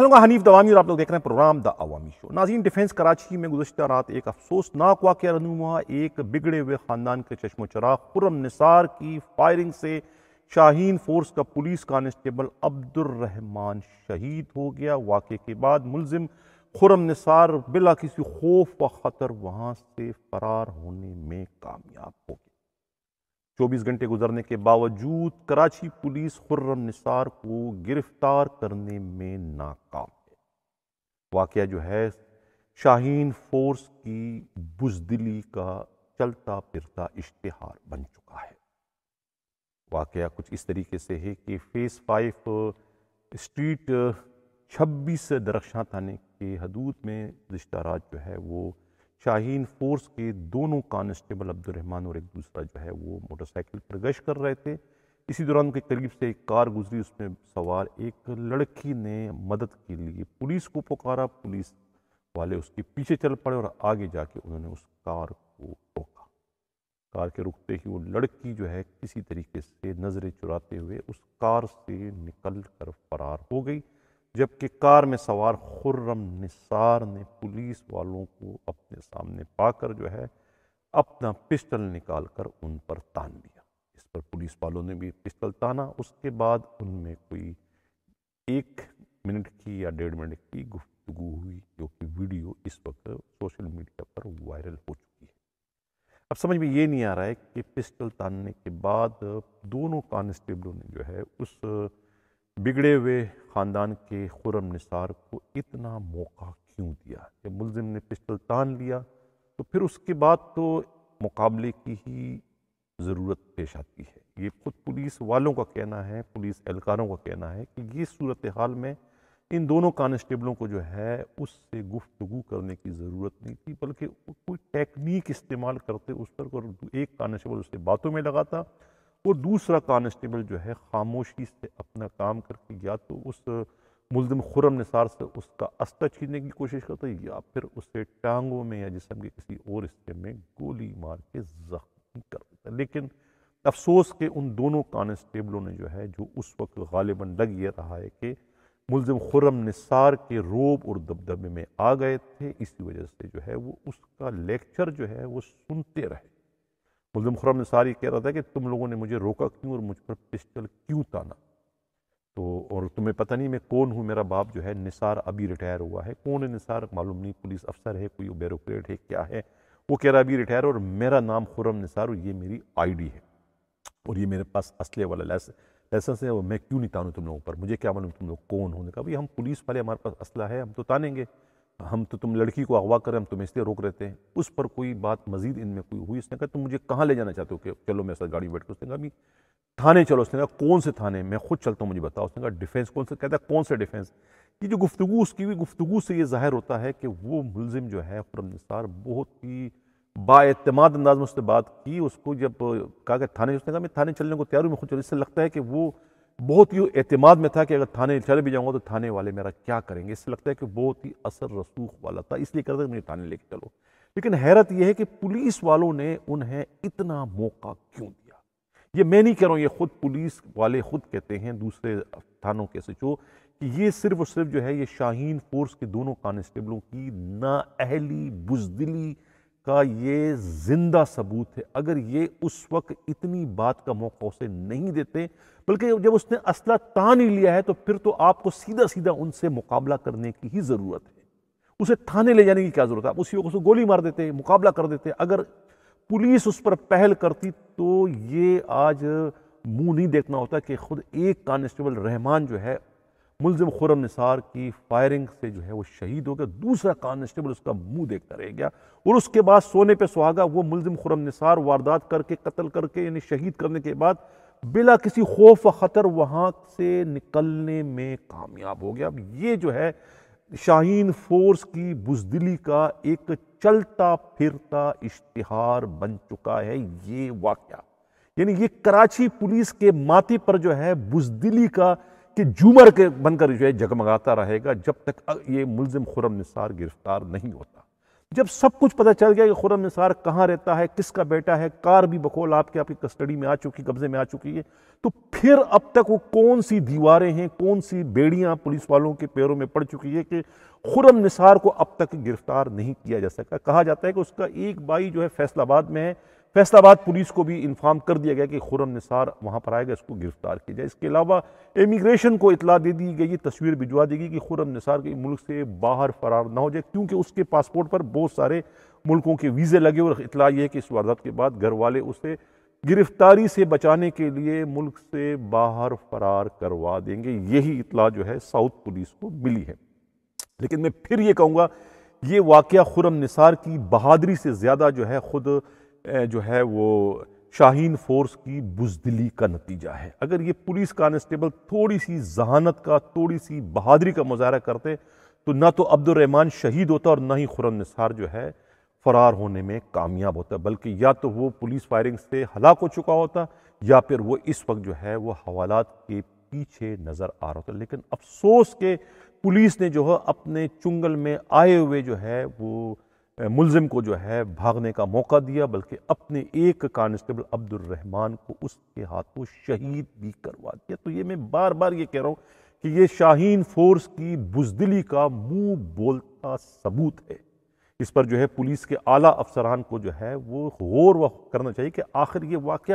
का हनीफ दवामी और आप लोग देख रहे हैं प्रोग्राम द अवामी शो नाजीन डिफेंस कराची में गुजशत रात एक अफसोसनाक वाक़ हुआ एक बिगड़े हुए ख़ानदान के चश्मो चराग खुरम निसार की फायरिंग से शाहीन फोर्स का पुलिस कांस्टेबल अब्दुलरहमान शहीद हो गया वाक़े के बाद मुलजिम खुरम निसार बिला किसी खौफ व ख़तर वहाँ से फ़रार होने में कामयाब हो गया 24 घंटे गुजरने के बावजूद कराची पुलिस खुर्रम निसार को गिरफ्तार करने में नाकाम है वाक़ जो है शाहीन फोर्स की बुजदिली का चलता फिरता इश्तहार बन चुका है वाक़ कुछ इस तरीके से है कि फेस फाइव स्ट्रीट छब्बीस दरख्शां थाने के हदूद में रिश्ता रात जो है वो शाहीन फोर्स के दोनों कांस्टेबल अब्दुलरहमान और एक दूसरा जो है वो मोटरसाइकिल पर गश कर रहे थे इसी दौरान उनके करीब से एक कार गुजरी उसमें सवार एक लड़की ने मदद के लिए पुलिस को पुकारा पुलिस वाले उसके पीछे चल पड़े और आगे जाके उन्होंने उस कार को रोका कार के रुकते ही वो लड़की जो है किसी तरीके से नज़रें चुराते हुए उस कार से निकल कर फरार हो गई जबकि कार में सवार खुर्रम निसार ने पुलिस वालों को अपने सामने पाकर जो है अपना पिस्टल निकाल कर उन पर तान लिया इस पर पुलिस वालों ने भी पिस्टल ताना उसके बाद उनमें कोई एक मिनट की या डेढ़ मिनट की गुफ्तु हुई जो कि वीडियो इस वक्त सोशल मीडिया पर वायरल हो चुकी है अब समझ में ये नहीं आ रहा है कि पिस्टल तानने के बाद दोनों कांस्टेबलों ने जो है उस बिगड़े हुए ख़ानदान के खुरम निसार को इतना मौका क्यों दिया जब मुलजिम ने पिस्टल तान लिया तो फिर उसके बाद तो मुकाबले की ही ज़रूरत पेश आती है ये खुद पुलिस वालों का कहना है पुलिस एहलकारों का कहना है कि ये सूरत हाल में इन दोनों कांस्टेबलों को जो है उससे गुफ्तु करने की ज़रूरत नहीं थी बल्कि कोई टेक्निक इस्तेमाल करते उस पर एक कांस्टेबल उससे बातों में लगाता वो दूसरा कॉन्स्टेबल जो है खामोशी से अपना काम करके या तो उस मुलम खुरम निसार से उसका अस्ता छीनने की कोशिश करता है या फिर उसे टांगों में या जिसम के किसी और हिस्से में गोली मार के जख्म कर देता है लेकिन अफसोस के उन दोनों कांस्टेबलों ने जो है जो उस वक्त गालिबा लग ये रहा है कि मुलम खुरम निसार के रोब और दबदबे में आ गए थे इसी वजह से जो है वो उसका लेक्चर जो है वो सुनते रहे मुलम खुरम निसार ये कह रहा था कि तुम लोगों ने मुझे रोका क्यों और मुझ पर पिस्टल क्यों ताना तो और तुम्हें पता नहीं मैं कौन हूँ मेरा बाप जो है निसार अभी रिटायर हुआ है कौन है निसार मालूम नहीं पुलिस अफसर है कोई बेरोक्रेट है क्या है वो कह रहा अभी रिटायर और मेरा नाम खुरम निसार और ये मेरी आई डी है और ये मेरे पास असले वाला लाइसेंस लाइसेंस है वो मैं क्यों नहीं तानूँ तुम लोगों पर मुझे क्या मालूम तुम लोग कौन होने का भाई हम पुलिस वाले हमारे पास असला है हम तो तानेंगे हम तो तुम लड़की को अगवा करें हम तुम्हें इसलिए रोक रहते हैं उस पर कोई बात मजीद इनमें कोई हुई उसने कहा तुम मुझे कहाँ ले जाना चाहते हो कि चलो मेरे साथ गाड़ी बैठ कर उसने कहा अभी थाने चलो उसने कहा कौन से थाने मैं खुद चलता हूँ मुझे बताओ उसने कहा डिफेंस कौन से कहता है कौन से डिफेंस ये जो गुफ्तु उसकी हुई गुफ्तु से ये जाहिर होता है कि वो मुलजिम जो है खुरम निसार बहुत ही बातमाद अंदाज में उसने बात की उसको जब कहा कि थाने उसने कहा मैं थाने चलने को तैयार हूँ मैं खुद इससे लगता है कि वो बहुत ही अतमाद में था कि अगर थाने चले भी जाऊँगा तो थाने वाले मेरा क्या करेंगे इससे लगता है कि बहुत ही असर रसूख वाला था इसलिए कहते मुझे थाने लेके चलो लेकिन हैरत यह है कि पुलिस वालों ने उन्हें इतना मौका क्यों दिया ये मैं नहीं कह रहा हूँ ये खुद पुलिस वाले खुद कहते हैं दूसरे थानों के सचो कि ये सिर्फ और सिर्फ जो है ये शाहीन फोर्स के दोनों कॉन्स्टेबलों की नाअहली बुजदिली का ये जिंदा सबूत है अगर ये उस वक्त इतनी बात का मौका उसे नहीं देते बल्कि जब उसने असला तान ही लिया है तो फिर तो आपको सीधा सीधा उनसे मुकाबला करने की ही ज़रूरत है उसे थाने ले जाने की क्या ज़रूरत है आप उसी वक्त उसको गोली मार देते मुकाबला कर देते अगर पुलिस उस पर पहल करती तो ये आज मुंह नहीं देखना होता कि खुद एक कांस्टेबल रहमान जो है मुलजिम खुरम निसार की फायरिंग से जो है वो शहीद हो गया दूसरा कांस्टेबल उसका मुंह देखता रह गया और उसके बाद सोने पे सुहागा वो मुलिम खुरम निसार वारदात करके कत्ल करके यानी शहीद करने के बाद बिला किसी खौफ व ख़तर वहाँ से निकलने में कामयाब हो गया अब ये जो है शाहीन फोर्स की बुजदिली का एक चलता फिरता इश्तहार बन चुका है ये वाक़ यानी ये कराची पुलिस के माथे पर जो है बुजदिली का कि जूमर के बनकर जो है जगमगाता रहेगा जब तक ये मुलजिम खुरम निसार गिरफ्तार नहीं होता जब सब कुछ पता चल गया कि खुरम निसार कहाँ रहता है किसका बेटा है कार भी बखोल आपके आपकी कस्टडी में आ चुकी कब्जे में आ चुकी है तो फिर अब तक वो कौन सी दीवारें हैं कौन सी बेड़ियां पुलिस वालों के पैरों में पड़ चुकी है कि खुरम निसार को अब तक गिरफ्तार नहीं किया जा सका कहा जाता है कि उसका एक बाई जो है फैसलाबाद में है फैसलाबाद पुलिस को भी इन्फॉर्म कर दिया गया कि खुरम निसार वहाँ पर आएगा इसको गिरफ्तार किया जाए इसके अलावा इमिग्रेशन को इतला दे दी गई तस्वीर भिजवा दी गई कि खुरम निसार के मुल्क से बाहर फरार ना हो जाए क्योंकि उसके पासपोर्ट पर बहुत सारे मुल्कों के वीज़े लगे और इतला ये है कि इस वारदात के बाद घर वाले उसे गिरफ्तारी से बचाने के लिए मुल्क से बाहर फरार करवा देंगे यही इतला जो है साउथ पुलिस को मिली है लेकिन मैं फिर ये कहूँगा ये वाक़ खुरम निसार की बहादरी से ज़्यादा जो है ख़ुद जो है वो शाहीन फोर्स की बुजदली का नतीजा है अगर ये पुलिस कांस्टेबल थोड़ी सी जहानत का थोड़ी सी बहादरी का मुजाहरा करते तो ना तो अब्दुलरहमान शहीद होता और ना ही खुरम निसार जो है फ़रार होने में कामयाब होता बल्कि या तो वो पुलिस फायरिंग से हलाक हो चुका होता या फिर वो इस वक्त जो है वो हवालात के पीछे नज़र आ रहा होता लेकिन अफसोस के पुलिस ने जो है अपने चुंगल में आए हुए जो है वो मुलजिम को जो है भागने का मौका दिया बल्कि अपने एक कांस्टेबल अब्दुलरहमान को उसके हाथों शहीद भी करवा दिया तो ये मैं बार बार ये कह रहा हूँ कि ये शाहीन फोर्स की बुजदिली का मुंह बोलता सबूत है इस पर जो है पुलिस के आला अफसरान को जो है वो गौर करना चाहिए कि आखिर ये वाक़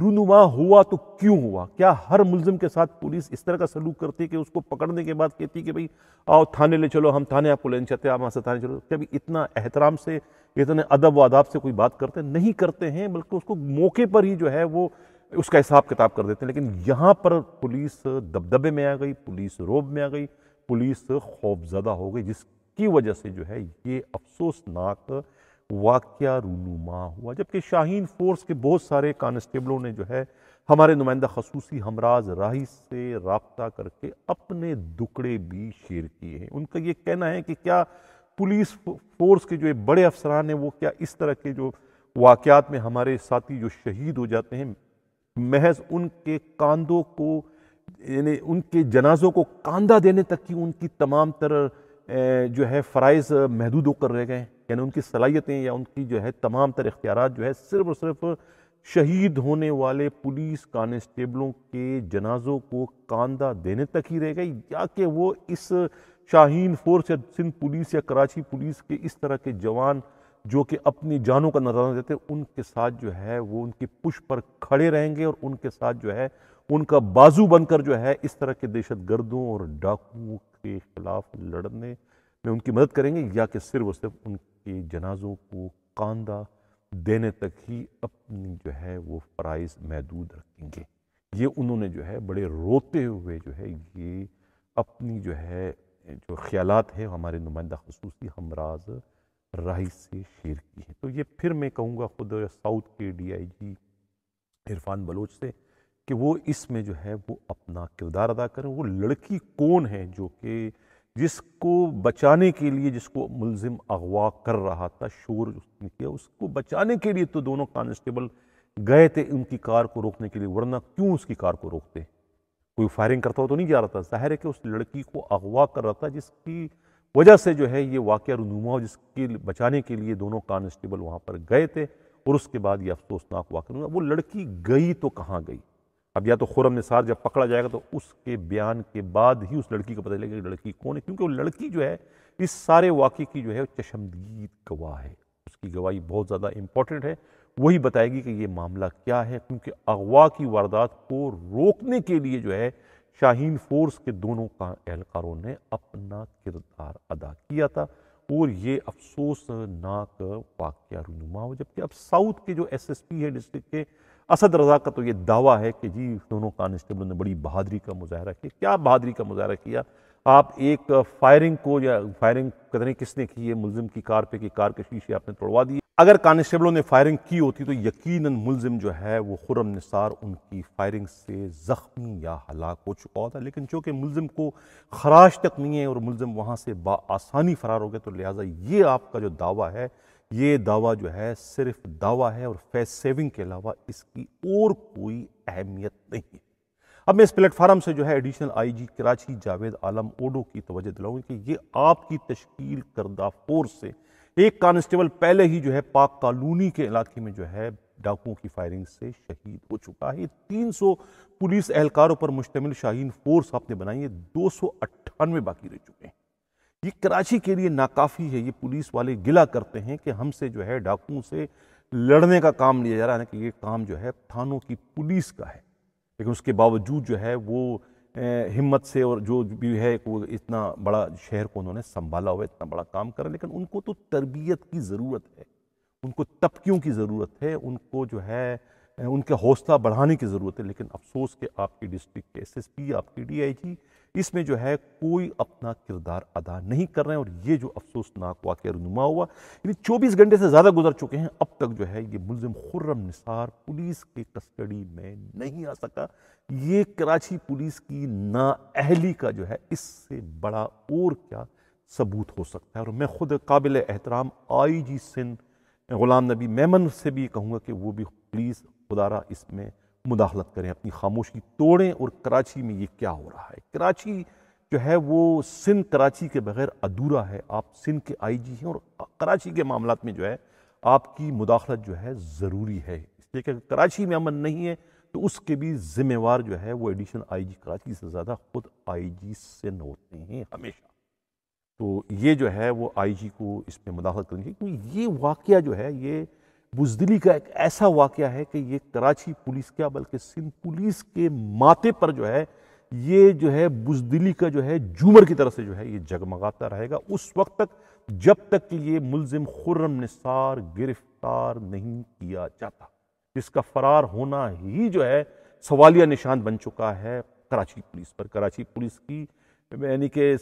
रूनुमा हुआ तो क्यों हुआ क्या हर मुलजिम के साथ पुलिस इस तरह का सलूक करती है कि उसको पकड़ने के बाद कहती है कि भाई आओ थाने ले चलो हम थाने आपको लेने चाहते हैं आप वहाँ से थाने चलो कभी इतना एहतराम से इतने अदब व आदाब से कोई बात करते नहीं करते हैं बल्कि उसको मौके पर ही जो है वो उसका हिसाब किताब कर देते हैं लेकिन यहाँ पर पुलिस दबदबे में आ गई पुलिस रोब में आ गई पुलिस खौफजदा हो गई जिसकी वजह से जो है ये अफसोसनाक वाक्य रूनुमा हुआ जबकि शाहीन फोर्स के बहुत सारे कांस्टेबलों ने जो है हमारे नुमाइंदा खसूसी हमराज राही से रबता करके अपने दुकड़े भी शेयर किए हैं उनका ये कहना है कि क्या पुलिस फोर्स के जो बड़े अफसरान हैं वो क्या इस तरह के जो वाक़ात में हमारे साथी जो शहीद हो जाते हैं महज उनके कांधों को यानी उनके जनाजों को कांधा देने तक की उनकी तमाम तरह जो है फ़रज़ महदूद होकर रह गए यानी उनकी सलाहियतें या उनकी जो है तमाम तर इख्तियार जो है सिर्फ और सिर्फ शहीद होने वाले पुलिस कॉन्स्टेबलों के जनाजों को कांदा देने तक ही रह गए या कि वो इस शाहीन फोर्स या सिंध पुलिस या कराची पुलिस के इस तरह के जवान जो कि अपनी जानों का नजराना देते उनके साथ जो है वो उनकी पुश पर खड़े रहेंगे और उनके साथ जो है उनका बाजू बनकर जो है इस तरह के दहशत गर्दों और डाकुओं के खिलाफ लड़ने में उनकी मदद करेंगे या कि सिर्फ और सिर्फ उनके जनाजों को कांदा देने तक ही अपनी जो है वो फ़राइज महदूद रखेंगे ये उन्होंने जो है बड़े रोते हुए जो है ये अपनी जो है जो ख्याल है हमारे नुमाइंदा खसूसी हमराज राइस से शेयर की है तो ये फिर मैं कहूँगा खुद साउथ के डीआईजी इरफान बलोच से कि वो इसमें जो है वो अपना किरदार अदा करें वो लड़की कौन है जो कि जिसको बचाने के लिए जिसको मुलजिम अगवा कर रहा था शोर उसने किया उसको बचाने के लिए तो दोनों कांस्टेबल गए थे उनकी कार को रोकने के लिए वरना क्यों उसकी कार को रोकते कोई फायरिंग करता हुआ तो नहीं जा रहा था जाहिर है कि उस लड़की को अगवा कर रहा था जिसकी वजह से जो है ये वाक़ रनुमा जिसके बचाने के लिए दोनों कॉन्स्टेबल वहाँ पर गए थे और उसके बाद ये अफसोसनाक वाक़ हुआ वो लड़की गई तो कहाँ गई अब या तो खुरम निसार जब पकड़ा जाएगा तो उसके बयान के बाद ही उस लड़की को पता चलेगा कि लड़की कौन है क्योंकि वो लड़की जो है इस सारे वाक़े की जो है चशमदीद गवाह है उसकी गवाही बहुत ज़्यादा इम्पॉर्टेंट है वही बताएगी कि ये मामला क्या है क्योंकि अगवा की वारदात को रोकने के लिए जो है शाहीन फोर्स के दोनों का एहलकारों ने अपना किरदार अदा किया था और ये अफसोसनाक वाक्य रुनुमा हो जबकि अब साउथ के जो एस एस पी है डिस्ट्रिक्ट के असद रजा का तो ये दावा है कि जी दोनों कांस्टेबलों ने बड़ी बहादुरी का मुजाहरा किया क्या बहादुरी का मुजाहरा किया आप एक फायरिंग को या फायरिंग पता किसने की है मुलजिम की कार पे की कार के शीशे आपने तोड़वा दिए अगर कानिस्टेबलों ने फायरिंग की होती तो यकीनन मुलजिम जो है वो खुरम निसार उनकी फायरिंग से ज़ख्मी या हलाक हो चुका होता लेकिन चूँकि मुलजिम को खराश तक नहीं है और मुलजिम वहाँ से आसानी फ़रार हो गया तो लिहाजा ये आपका जो दावा है ये दावा जो है सिर्फ दावा है और फेस सेविंग के अलावा इसकी और कोई अहमियत नहीं है अब मैं इस प्लेटफार्म से जो है एडिशनल आईजी कराची जावेद आलम ओडो की तवज्जो दिलाऊंगी कि ये आपकी तश्कील करदा फोर्स से एक कांस्टेबल पहले ही जो है पाक कॉलोनी के इलाके में जो है डाकुओं की फायरिंग से शहीद हो चुका है तीन सौ पुलिस एहलकारों पर मुश्तमिल शाहीन फोर्स आपने बनाई है दो सौ अट्ठानवे बाकी रह चुके हैं ये कराची के लिए नाकाफ़ी है ये पुलिस वाले गिला करते हैं कि हमसे जो है डाकुओं से लड़ने का काम लिया जा रहा है कि ये काम जो है थानों की पुलिस का है लेकिन उसके बावजूद जो है वो हिम्मत से और जो भी है वो इतना बड़ा शहर को उन्होंने संभाला हुआ इतना बड़ा काम करा लेकिन उनको तो तरबियत की ज़रूरत है उनको तबकियों की ज़रूरत है उनको जो है उनके हौसला बढ़ाने की ज़रूरत है लेकिन अफसोस के आपकी डिस्ट्रिक्ट के एस एस पी आपकी डी आई जी इसमें जो है कोई अपना किरदार अदा नहीं कर रहे हैं और ये जो अफसोसनाक वाक़ रनुमा हुआ यानी चौबीस घंटे से ज़्यादा गुजर चुके हैं अब तक जो है ये मुलिम खुर्रम निसार पुलिस के कस्टडी में नहीं आ सका ये कराची पुलिस की नाअहली का जो है इससे बड़ा और क्या सबूत हो सकता है और मैं खुद काबिल एहतराम आई जी सिंह गुलाम नबी मेमन से भी कहूँगा कि वो भी प्लीज़ खुदारा इसमें मुदाखलत करें अपनी खामोशी तोड़ें और कराची में ये क्या हो रहा है कराची जो है वो सिंध कराची के बगैर अधूरा है आप सिंध के आईजी हैं और कराची के मामला में जो है आपकी मुदाखलत जो है ज़रूरी है इसलिए कि कराची में अमन नहीं है तो उसके भी जिम्मेवार जो है वो एडिशनल आईजी कराची से ज़्यादा खुद आईजी सिंध होते हैं हमेशा तो ये जो है वो आईजी को इसमें मुदाखलत करनी चाहिए क्योंकि ये वाक़ जो है ये बुजदिली का एक ऐसा वाक़ है कि ये कराची पुलिस क्या बल्कि सिंध पुलिस के माथे पर जो है ये जो है बुजदिली का जो है जूमर की तरह से जो है ये जगमगाता रहेगा उस वक्त तक जब तक कि ये मुलजिम खुर्रम निसार गिरफ्तार नहीं किया जाता जिसका फरार होना ही जो है सवालिया निशान बन चुका है कराची पुलिस पर कराची पुलिस की यानी कि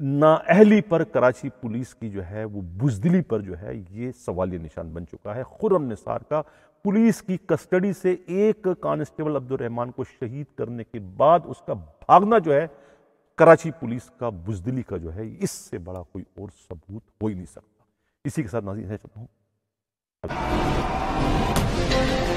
नाअहली पर कराची पुलिस की जो है वो बुजदिली पर जो है ये सवालिया निशान बन चुका है खुरम निसार का पुलिस की कस्टडी से एक कांस्टेबल अब्दुलरहमान को शहीद करने के बाद उसका भागना जो है कराची पुलिस का बुजदिली का जो है इससे बड़ा कोई और सबूत हो ही नहीं सकता इसी के साथ नाजी है चलता हूँ